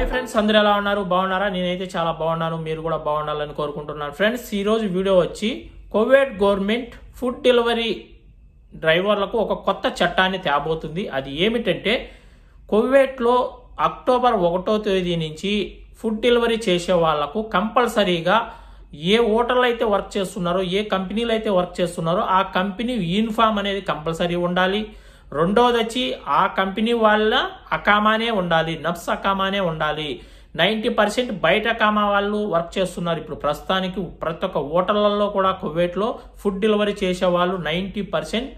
hi friends అందరు ఎలా ఉన్నారు బాగున్నారా నేనైతే చాలా బాగున్నాను మీరు కూడా బాగుండాలని కోరుకుంటున్నాను ఫ్రెండ్స్ ఈరోజు వీడియో వచ్చి కోవిడ్ గవర్నమెంట్ ఫుడ్ డెలివరీ డ్రైవర్లకు ఒక కొత్త చట్టాన్ని తేబోతుంది అది ఏమిటంటే కోవిడ్లో అక్టోబర్ ఒకటో తేదీ నుంచి ఫుడ్ డెలివరీ చేసే వాళ్లకు కంపల్సరీగా ఏ హోటల్ అయితే వర్క్ చేస్తున్నారో ఏ కంపెనీలు అయితే వర్క్ చేస్తున్నారో ఆ కంపెనీ యూనిఫామ్ అనేది కంపల్సరీ ఉండాలి రెండోది వచ్చి ఆ కంపెనీ వాళ్ళ అకామానే ఉండాలి నఫ్స్ అకామానే ఉండాలి నైంటీ పర్సెంట్ బయట కామా వాళ్ళు వర్క్ చేస్తున్నారు ఇప్పుడు ప్రస్తుతానికి ప్రతి ఒక్క హోటళ్లలో కూడా కువైట్లో ఫుడ్ డెలివరీ చేసే వాళ్ళు నైంటీ పర్సెంట్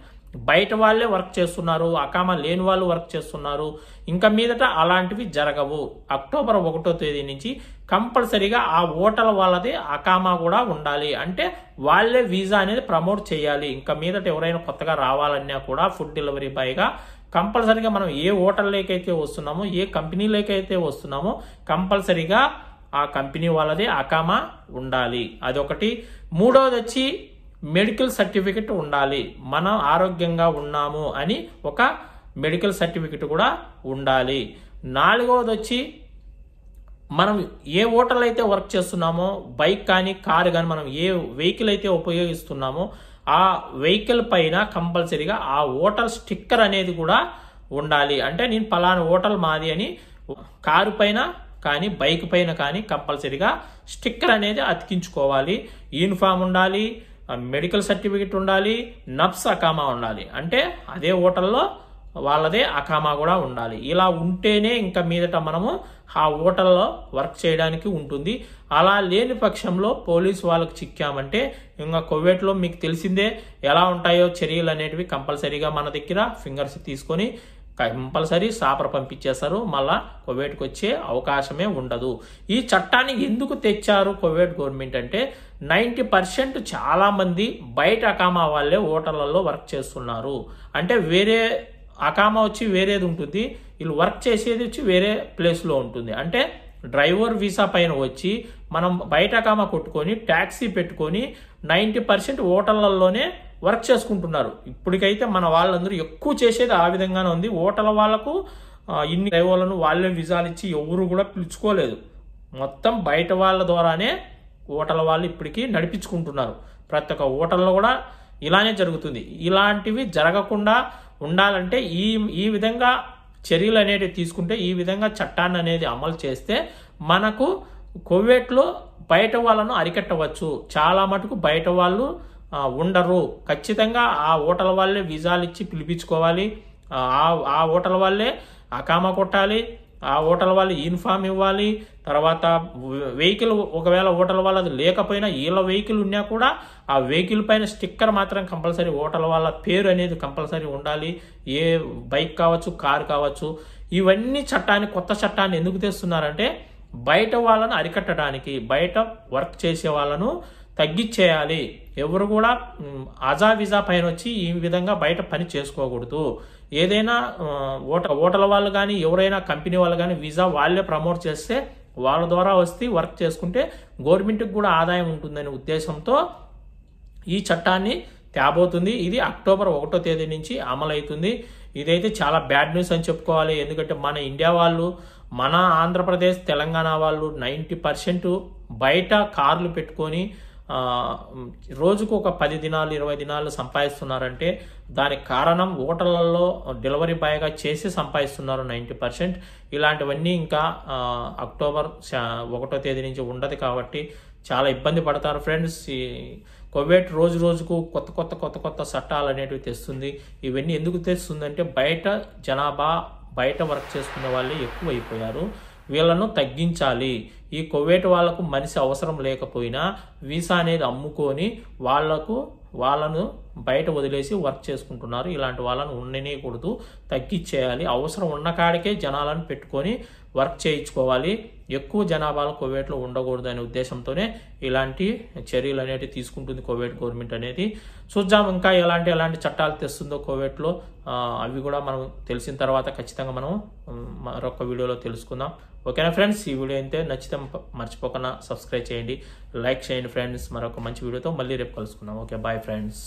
బయట వాళ్ళే వర్క్ చేస్తున్నారు అకామా లేని వాళ్ళు వర్క్ చేస్తున్నారు ఇంకా మీదట అలాంటివి జరగవు అక్టోబర్ ఒకటో తేదీ నుంచి కంపల్సరీగా ఆ ఓటల వాళ్ళది అకామా కూడా ఉండాలి అంటే వాళ్ళే వీసా అనేది ప్రమోట్ చేయాలి ఇంకా మీదట ఎవరైనా కొత్తగా రావాలన్నా కూడా ఫుడ్ డెలివరీ బాయ్గా కంపల్సరీగా మనం ఏ హోటల్లోకైతే వస్తున్నామో ఏ కంపెనీలోకైతే వస్తున్నామో కంపల్సరీగా ఆ కంపెనీ వాళ్ళది అకామా ఉండాలి అదొకటి మూడోది వచ్చి మెడికల్ సర్టిఫికెట్ ఉండాలి మనం ఆరోగ్యంగా ఉన్నాము అని ఒక మెడికల్ సర్టిఫికెట్ కూడా ఉండాలి నాలుగవది వచ్చి మనం ఏ ఓటర్లు అయితే వర్క్ చేస్తున్నామో బైక్ కానీ కారు కానీ మనం ఏ వెహికల్ అయితే ఉపయోగిస్తున్నామో ఆ వెహికల్ పైన కంపల్సరీగా ఆ ఓటర్ స్టిక్కర్ అనేది కూడా ఉండాలి అంటే నేను పలానా ఓటర్ మాది అని కారు పైన కానీ బైక్ పైన కానీ కంపల్సరీగా స్టిక్కర్ అనేది అతికించుకోవాలి యూనిఫామ్ ఉండాలి మెడికల్ సర్టిఫికెట్ ఉండాలి నప్స్ అకామా ఉండాలి అంటే అదే ఓటర్లో వాళ్ళదే అకామా కూడా ఉండాలి ఇలా ఉంటేనే ఇంకా మీదట మనము ఆ హోటల్లో వర్క్ చేయడానికి ఉంటుంది అలా లేని పక్షంలో పోలీస్ వాళ్ళకు చిక్కామంటే ఇంకా కొవ్వేట్లో మీకు తెలిసిందే ఎలా ఉంటాయో చర్యలు అనేటివి కంపల్సరీగా మన దగ్గర ఫింగర్స్ తీసుకొని కంపల్సరీ సాపర్ పంపించేశారు మళ్ళా కోవేట్కి వచ్చే అవకాశమే ఉండదు ఈ చట్టాన్ని ఎందుకు తెచ్చారు కొవ్వేట్ గవర్నమెంట్ అంటే నైంటీ పర్సెంట్ చాలామంది బయట అకామా వాళ్ళే ఓటర్లలో వర్క్ చేస్తున్నారు అంటే వేరే ఆ కామ వచ్చి వేరేది ఉంటుంది వీళ్ళు వర్క్ చేసేది వచ్చి వేరే ప్లేస్లో ఉంటుంది అంటే డ్రైవర్ వీసా పైన వచ్చి మనం బయట కామ కొట్టుకొని ట్యాక్సీ పెట్టుకొని నైంటీ పర్సెంట్ హోటళ్లలోనే వర్క్ చేసుకుంటున్నారు ఇప్పటికైతే మన వాళ్ళందరూ ఎక్కువ చేసేది ఆ విధంగానే ఉంది హోటల్ వాళ్ళకు ఇన్ని డ్రైవర్లను వాళ్ళే విజాలు ఇచ్చి ఎవరు కూడా పిలుచుకోలేదు మొత్తం బయట వాళ్ళ ద్వారానే హోటల్ వాళ్ళు ఇప్పటికీ నడిపించుకుంటున్నారు ప్రతి ఒక్క హోటల్లో కూడా ఇలానే జరుగుతుంది ఇలాంటివి జరగకుండా ఉండాలంటే ఈ ఈ విధంగా చర్యలు అనేటివి తీసుకుంటే ఈ విధంగా చట్టాన్ని అనేది అమలు చేస్తే మనకు కోవిడ్లో బయట వాళ్ళను అరికట్టవచ్చు చాలా మటుకు బయట వాళ్ళు ఉండరు ఖచ్చితంగా ఆ ఓటల వాళ్ళే విజాలు ఇచ్చి పిలిపించుకోవాలి ఆ ఓటల వాళ్ళే అకామ కొట్టాలి ఆ ఓటల వాళ్ళు యూనిఫామ్ ఇవ్వాలి తర్వాత వెహికల్ ఒకవేళ ఓటల వాళ్ళది లేకపోయినా వీళ్ళ వెహికల్ ఉన్నా కూడా ఆ వెహికల్ పైన స్టిక్కర్ మాత్రం కంపల్సరీ ఓటల వాళ్ళ పేరు అనేది కంపల్సరీ ఉండాలి ఏ బైక్ కావచ్చు కారు కావచ్చు ఇవన్నీ చట్టాన్ని కొత్త చట్టాన్ని ఎందుకు తెస్తున్నారంటే బయట వాళ్ళను అరికట్టడానికి బయట వర్క్ చేసే వాళ్ళను తగ్గించేయాలి ఎవరు కూడా విజా పైన వచ్చి ఈ విధంగా బయట పని చేసుకోకూడదు ఏదైనా ఓట ఓటల వాళ్ళు కానీ ఎవరైనా కంపెనీ వాళ్ళు కానీ వీసా వాళ్ళే ప్రమోట్ చేస్తే వాళ్ళ ద్వారా వస్తే వర్క్ చేసుకుంటే గవర్నమెంట్కి కూడా ఆదాయం ఉంటుందనే ఉద్దేశంతో ఈ చట్టాన్ని తేబోతుంది ఇది అక్టోబర్ ఒకటో తేదీ నుంచి అమలవుతుంది ఇదైతే చాలా బ్యాడ్ న్యూస్ అని చెప్పుకోవాలి ఎందుకంటే మన ఇండియా వాళ్ళు మన ఆంధ్రప్రదేశ్ తెలంగాణ వాళ్ళు నైంటీ పర్సెంట్ బయట కార్లు పెట్టుకొని రోజుకు ఒక పది దినాలు ఇరవై దినాలు సంపాదిస్తున్నారంటే దానికి కారణం హోటళ్లలో డెలివరీ బాయ్గా చేసి సంపాదిస్తున్నారు నైంటీ పర్సెంట్ ఇలాంటివన్నీ ఇంకా అక్టోబర్ ఒకటో తేదీ నుంచి ఉండదు కాబట్టి చాలా ఇబ్బంది పడతారు ఫ్రెండ్స్ ఈ కోవిడ్ రోజు రోజుకు కొత్త కొత్త కొత్త కొత్త చట్టాలు అనేటివి తెస్తుంది ఇవన్నీ ఎందుకు తెస్తుందంటే బయట జనాభా బయట వర్క్ చేసుకునే వాళ్ళే ఎక్కువ అయిపోయారు వీళ్ళను తగ్గించాలి ఈ కువైట్ వాళ్లకు మనిషి అవసరం లేకపోయినా వీసా అనేది అమ్ముకొని వాళ్లకు వాళ్ళను బయట వదిలేసి వర్క్ చేసుకుంటున్నారు ఇలాంటి వాళ్ళను ఉండనేయకూడదు తగ్గించేయాలి అవసరం ఉన్న కాడికే జనాలను పెట్టుకొని వర్క్ చేయించుకోవాలి ఎక్కువ జనాభాలు కోవేట్లో ఉండకూడదు అనే ఉద్దేశంతోనే ఇలాంటి చర్యలు అనేవి తీసుకుంటుంది కోవేట్ గవర్నమెంట్ అనేది చూద్దాం ఇంకా ఎలాంటి ఎలాంటి చట్టాలు తెస్తుందో కోవేట్లో అవి కూడా మనం తెలిసిన తర్వాత ఖచ్చితంగా మనం మరొక వీడియోలో తెలుసుకుందాం ఓకేనా ఫ్రెండ్స్ ఈ వీడియో అయితే నచ్చితే మర్చిపోకుండా సబ్స్క్రైబ్ చేయండి లైక్ చేయండి ఫ్రెండ్స్ మరొక మంచి వీడియోతో మళ్ళీ రేపు కలుసుకుందాం ఓకే బాయ్ ఫ్రెండ్స్